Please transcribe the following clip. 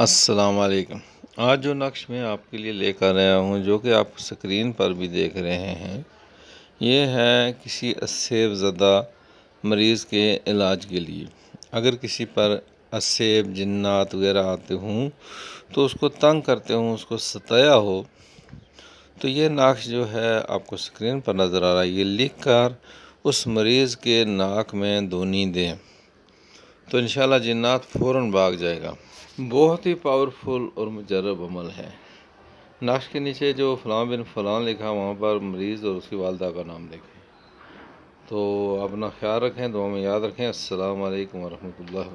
अस्सलाम वालेकुम आज जो नक्श मैं आपके लिए लेकर आया हूँ जो कि आप स्क्रीन पर भी देख रहे हैं ये है किसी असेब ज़दा मरीज़ के इलाज के लिए अगर किसी पर असेब जन्नात वगैरह आते हों तो उसको तंग करते हों उसको सताया हो तो ये नक्श जो है आपको स्क्रीन पर नज़र आ रहा है ये लिख कर उस मरीज़ के नाक में धोनी दें तो इन जिन्नात फ़ौर भाग जाएगा बहुत ही पावरफुल और मुजरब अमल है नक्श के नीचे जो फ़लाँ बिन फ़लाँ लिखा वहाँ पर मरीज़ और उसकी वालदा का नाम लिखें तो अपना ख्याल रखें दुआ में याद रखें असल वरह वर्क